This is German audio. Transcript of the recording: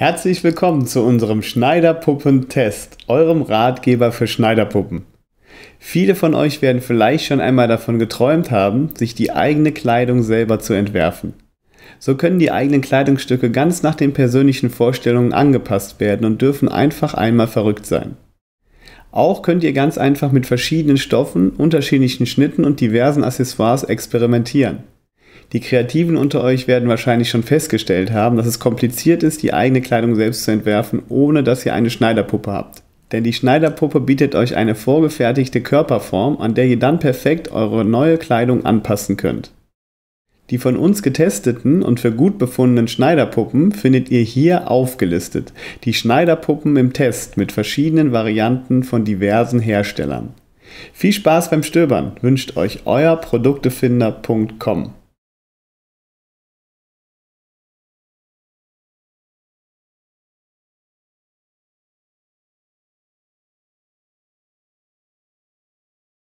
Herzlich willkommen zu unserem Schneiderpuppen-Test, eurem Ratgeber für Schneiderpuppen. Viele von euch werden vielleicht schon einmal davon geträumt haben, sich die eigene Kleidung selber zu entwerfen. So können die eigenen Kleidungsstücke ganz nach den persönlichen Vorstellungen angepasst werden und dürfen einfach einmal verrückt sein. Auch könnt ihr ganz einfach mit verschiedenen Stoffen, unterschiedlichen Schnitten und diversen Accessoires experimentieren. Die Kreativen unter euch werden wahrscheinlich schon festgestellt haben, dass es kompliziert ist, die eigene Kleidung selbst zu entwerfen, ohne dass ihr eine Schneiderpuppe habt. Denn die Schneiderpuppe bietet euch eine vorgefertigte Körperform, an der ihr dann perfekt eure neue Kleidung anpassen könnt. Die von uns getesteten und für gut befundenen Schneiderpuppen findet ihr hier aufgelistet. Die Schneiderpuppen im Test mit verschiedenen Varianten von diversen Herstellern. Viel Spaß beim Stöbern wünscht euch euer Produktefinder.com.